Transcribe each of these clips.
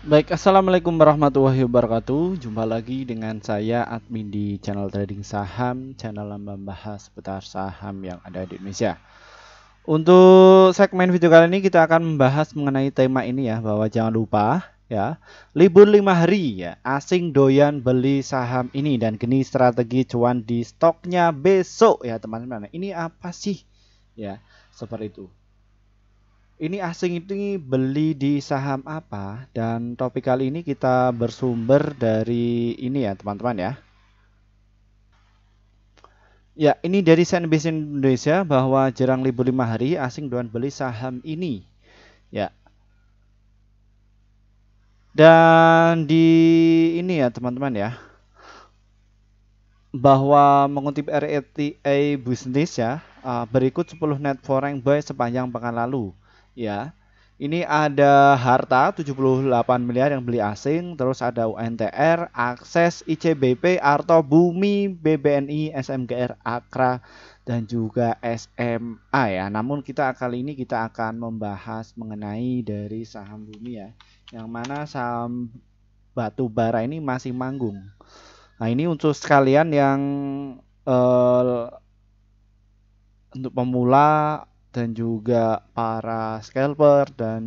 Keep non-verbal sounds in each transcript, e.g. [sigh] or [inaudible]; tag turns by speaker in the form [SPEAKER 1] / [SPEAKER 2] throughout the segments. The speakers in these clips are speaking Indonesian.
[SPEAKER 1] Baik, Assalamualaikum warahmatullahi wabarakatuh Jumpa lagi dengan saya admin di channel trading saham Channel yang membahas seputar saham yang ada di Indonesia Untuk segmen video kali ini kita akan membahas mengenai tema ini ya Bahwa jangan lupa ya Libur lima hari ya Asing doyan beli saham ini Dan kini strategi cuan di stoknya besok ya teman-teman nah, Ini apa sih ya seperti itu ini asing itu beli di saham apa? Dan topik kali ini kita bersumber dari ini ya teman-teman ya. Ya, ini dari CNBC Indonesia bahwa jarang libur lima hari asing doan beli saham ini. Ya. Dan di ini ya teman-teman ya bahwa mengutip RETA Business ya, ah, berikut 10 net foreign buy sepanjang pekan lalu ya. Ini ada harta 78 miliar yang beli asing, terus ada UNTR, Akses, ICBP, Arto, Bumi, BBNI, SMGR, Akra, dan juga SMA ya. Namun kita kali ini kita akan membahas mengenai dari saham Bumi ya, yang mana saham batu bara ini masih manggung. Nah ini untuk sekalian yang uh, untuk pemula dan juga para scalper dan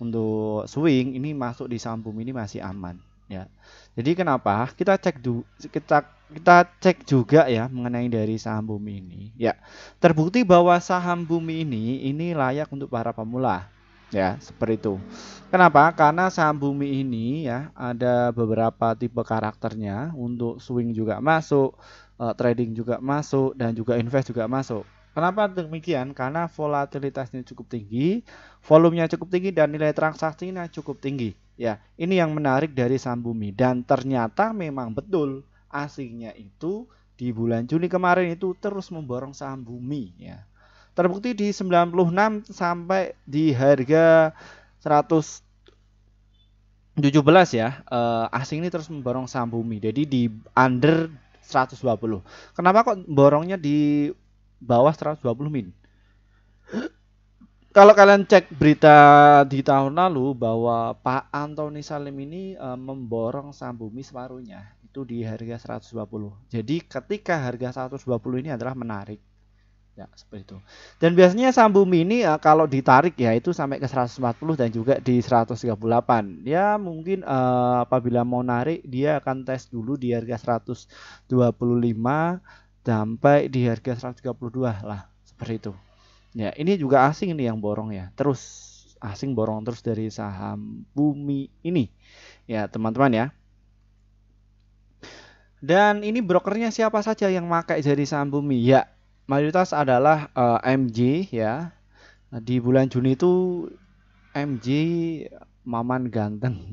[SPEAKER 1] untuk swing ini masuk di saham bumi ini masih aman ya. Jadi kenapa? Kita cek du kita kita cek juga ya mengenai dari saham bumi ini. Ya, terbukti bahwa saham bumi ini ini layak untuk para pemula. Ya, seperti itu. Kenapa? Karena saham bumi ini ya ada beberapa tipe karakternya. Untuk swing juga masuk, eh, trading juga masuk, dan juga invest juga masuk. Kenapa demikian? Karena volatilitasnya cukup tinggi, volumenya cukup tinggi dan nilai transaksinya cukup tinggi. Ya, ini yang menarik dari saham bumi. dan ternyata memang betul asingnya itu di bulan Juni kemarin itu terus memborong saham bumi ya. Terbukti di 96 sampai di harga 100 17 ya eh, asing ini terus memborong saham bumi jadi di under 120 kenapa kok borongnya di bawah 120 min. Kalau kalian cek berita di tahun lalu bahwa Pak Antoni Salim ini e, memborong saham bumi separuhnya itu di harga 120. Jadi ketika harga 120 ini adalah menarik. Ya, seperti itu. Dan biasanya saham bumi ini e, kalau ditarik ya itu sampai ke 140 dan juga di 138. Ya, mungkin e, apabila mau narik dia akan tes dulu di harga 125 sampai di harga 132 lah seperti itu. Ya, ini juga asing nih yang borong ya. Terus asing borong terus dari saham bumi ini. Ya, teman-teman ya. Dan ini brokernya siapa saja yang pakai dari saham bumi? Ya, mayoritas adalah uh, eh, MJ ya. Di bulan Juni itu MJ Maman Ganteng. [laughs]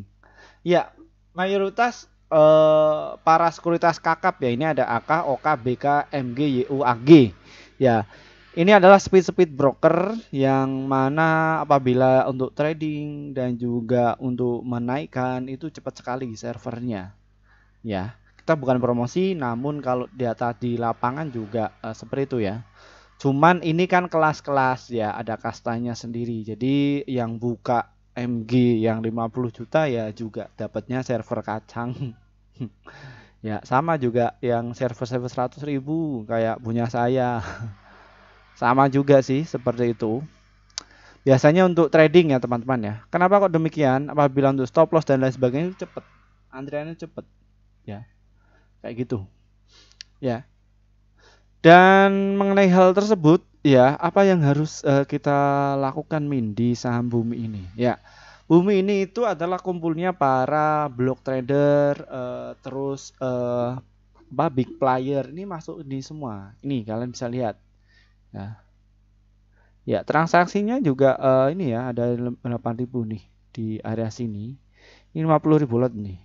[SPEAKER 1] Ya, mayoritas Eh, para sekuritas kakap ya ini ada AK, OK, BK, MG, YU, AG. Ya. Ini adalah speed-speed broker yang mana apabila untuk trading dan juga untuk menaikkan itu cepat sekali servernya. Ya. Kita bukan promosi namun kalau data di lapangan juga uh, seperti itu ya. Cuman ini kan kelas-kelas ya, ada kastanya sendiri. Jadi yang buka MG yang 50 juta ya juga dapatnya server kacang [laughs] ya sama juga yang server-server 100 ribu kayak punya saya [laughs] sama juga sih seperti itu biasanya untuk trading ya teman-teman ya kenapa kok demikian apabila untuk stop loss dan lain sebagainya cepet antriannya cepet ya kayak gitu ya dan mengenai hal tersebut, ya, apa yang harus uh, kita lakukan min di saham bumi ini? Ya, bumi ini itu adalah kumpulnya para block trader, uh, terus uh, apa, big player ini masuk di semua. Ini kalian bisa lihat. Ya, ya transaksinya juga uh, ini ya ada 8.000 nih di area sini. Ini ribu lot nih.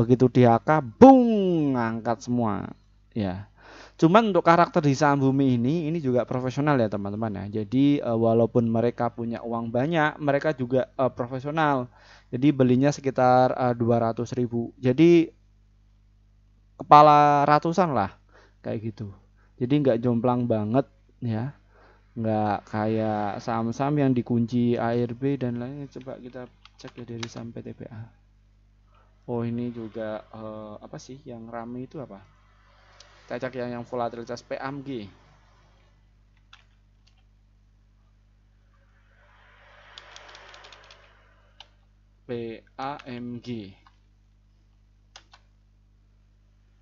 [SPEAKER 1] Begitu di AK, bung, angkat semua. Ya Cuman untuk karakter di saham bumi ini ini juga profesional ya teman-teman ya. Jadi eh, walaupun mereka punya uang banyak, mereka juga uh, profesional. Jadi belinya sekitar uh, eh, 200 ribu. Jadi kepala ratusan lah kayak gitu. Jadi nggak jomplang banget ya. Nggak kayak saham-saham yang dikunci ARB dan lainnya. Coba kita cek ya dari saham PTBA. Oh ini juga uh, apa sih yang rame itu apa? Kita cek yang yang volatilitas PAMG. PAMG.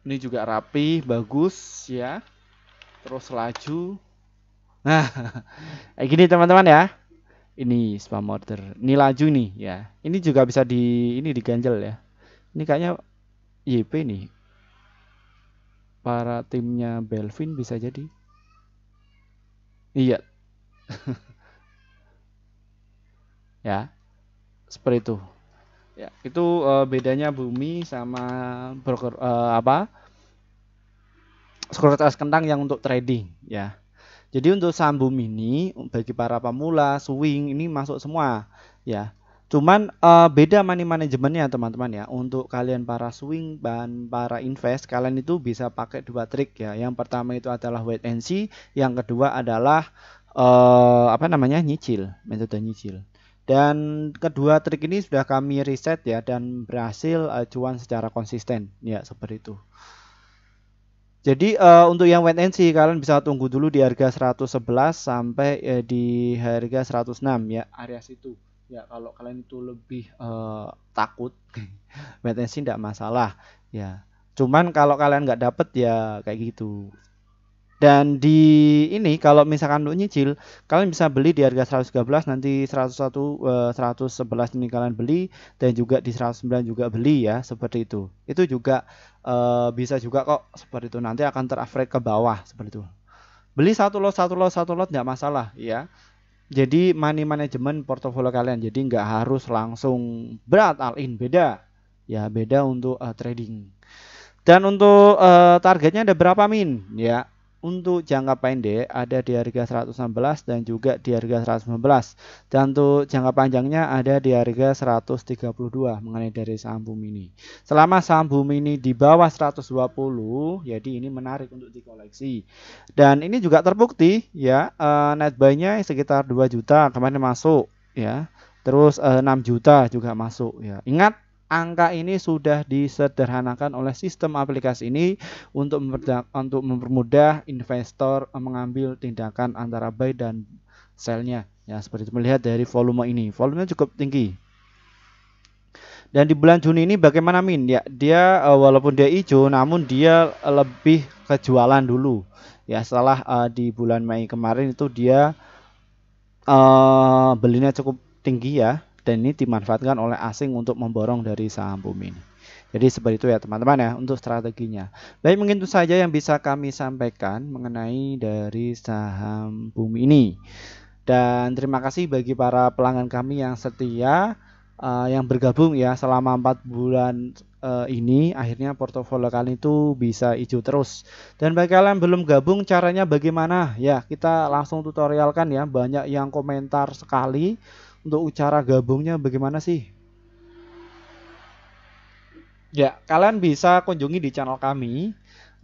[SPEAKER 1] Ini juga rapi, bagus ya. Terus laju. Nah, [laughs] kayak gini teman-teman ya. Ini spam order. Ini laju nih ya. Ini juga bisa di ini diganjel ya. Ini kayaknya YP nih para timnya Belvin bisa jadi. Iya. [laughs] ya. Seperti itu. Ya, itu uh, bedanya bumi sama broker uh, apa? Sekuritas kentang yang untuk trading, ya. Jadi untuk saham bumi ini bagi para pemula, swing ini masuk semua, ya. Cuman uh, beda money manajemennya teman-teman ya. Untuk kalian para swing dan para invest, kalian itu bisa pakai dua trik ya. Yang pertama itu adalah wait and see, yang kedua adalah uh, apa namanya nyicil, metode nyicil. Dan kedua trik ini sudah kami riset ya dan berhasil uh, cuan secara konsisten ya seperti itu. Jadi uh, untuk yang wait and see kalian bisa tunggu dulu di harga 111 sampai uh, di harga 106 ya area situ ya kalau kalian itu lebih uh, takut [laughs] BTC tidak masalah ya cuman kalau kalian nggak dapet ya kayak gitu dan di ini kalau misalkan untuk nyicil kalian bisa beli di harga 113 nanti 101 uh, 111 ini kalian beli dan juga di 109 juga beli ya seperti itu itu juga uh, bisa juga kok seperti itu nanti akan teraverage ke bawah seperti itu beli satu lot satu lot satu lot tidak masalah ya jadi money management portofolio kalian. Jadi nggak harus langsung berat all in. Beda. Ya beda untuk uh, trading. Dan untuk uh, targetnya ada berapa min? Ya untuk jangka pendek ada di harga 116 dan juga di harga 119 dan untuk jangka panjangnya ada di harga 132 mengenai dari saham bumi ini selama saham bumi ini di bawah 120 jadi ini menarik untuk dikoleksi dan ini juga terbukti ya uh, net buy-nya sekitar 2 juta kemarin masuk ya terus uh, eh, 6 juta juga masuk ya ingat angka ini sudah disederhanakan oleh sistem aplikasi ini untuk mempermudah, untuk mempermudah investor mengambil tindakan antara buy dan sellnya ya seperti itu melihat dari volume ini volumenya cukup tinggi dan di bulan Juni ini bagaimana min ya dia eh, walaupun dia hijau namun dia lebih kejualan dulu ya setelah uh, di bulan Mei kemarin itu dia uh, belinya cukup tinggi ya dan ini dimanfaatkan oleh asing untuk memborong dari saham bumi ini. Jadi seperti itu ya teman-teman ya untuk strateginya. Baik mungkin itu saja yang bisa kami sampaikan mengenai dari saham bumi ini. Dan terima kasih bagi para pelanggan kami yang setia uh, yang bergabung ya selama empat bulan uh, ini akhirnya portofolio kalian itu bisa hijau terus. Dan bagi kalian yang belum gabung caranya bagaimana? Ya, kita langsung tutorialkan ya. Banyak yang komentar sekali untuk cara gabungnya bagaimana sih? Ya, kalian bisa kunjungi di channel kami.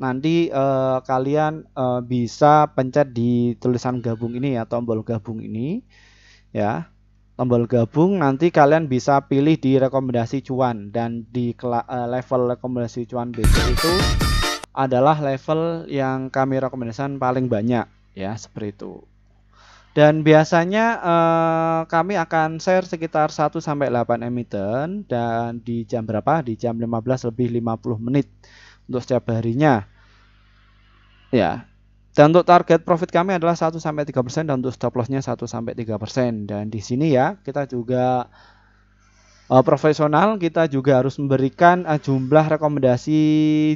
[SPEAKER 1] Nanti eh, kalian eh, bisa pencet di tulisan gabung ini ya, tombol gabung ini. Ya, tombol gabung nanti kalian bisa pilih di rekomendasi cuan dan di eh, level rekomendasi cuan BC itu adalah level yang kami rekomendasikan paling banyak ya, seperti itu. Dan biasanya eh, kami akan share sekitar 1 sampai 8 emiten dan di jam berapa? Di jam 15 lebih 50 menit untuk setiap harinya. Ya. Dan untuk target profit kami adalah 1 sampai 3% dan untuk stop lossnya 1 sampai 3%. Dan di sini ya, kita juga uh, profesional kita juga harus memberikan uh, jumlah rekomendasi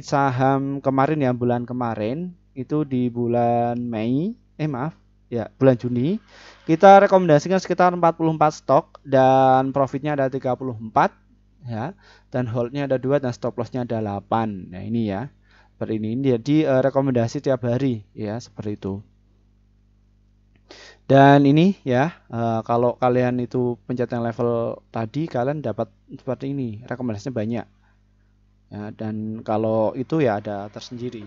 [SPEAKER 1] saham kemarin ya bulan kemarin itu di bulan Mei. Eh maaf, ya bulan Juni kita rekomendasikan sekitar 44 stok dan profitnya ada 34 ya dan holdnya ada dua dan stop lossnya ada 8 nah ini ya per ini jadi uh, rekomendasi tiap hari ya seperti itu dan ini ya uh, kalau kalian itu pencet yang level tadi kalian dapat seperti ini rekomendasinya banyak ya, dan kalau itu ya ada tersendiri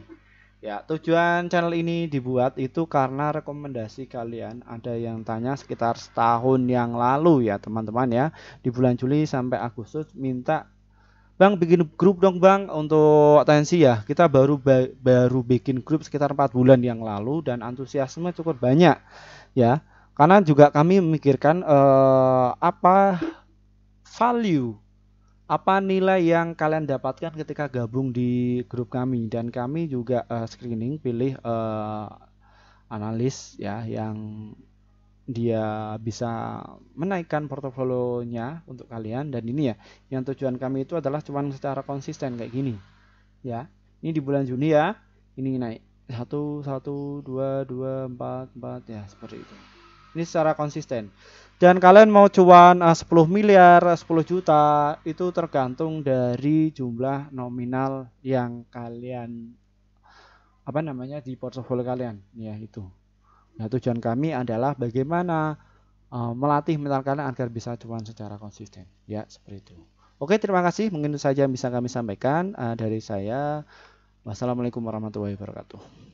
[SPEAKER 1] Ya, tujuan channel ini dibuat itu karena rekomendasi kalian ada yang tanya sekitar setahun yang lalu ya teman-teman ya. Di bulan Juli sampai Agustus minta Bang bikin grup dong Bang untuk atensi ya. Kita baru baru bikin grup sekitar empat bulan yang lalu dan antusiasme cukup banyak ya. Karena juga kami memikirkan eh, apa value apa nilai yang kalian dapatkan ketika gabung di grup kami dan kami juga uh, screening pilih uh, analis ya yang dia bisa menaikkan portofolionya untuk kalian dan ini ya yang tujuan kami itu adalah cuman secara konsisten kayak gini ya ini di bulan Juni ya ini naik satu satu dua dua empat empat ya seperti itu ini secara konsisten dan kalian mau cuan 10 eh, miliar, 10 eh, juta itu tergantung dari jumlah nominal yang kalian apa namanya di portofolio kalian ya itu. Nah, tujuan kami adalah bagaimana uh, melatih mental kalian agar bisa cuan secara konsisten ya seperti itu. Oke, terima kasih. Mungkin itu saja yang bisa kami sampaikan uh, dari saya. Wassalamualaikum warahmatullahi wabarakatuh.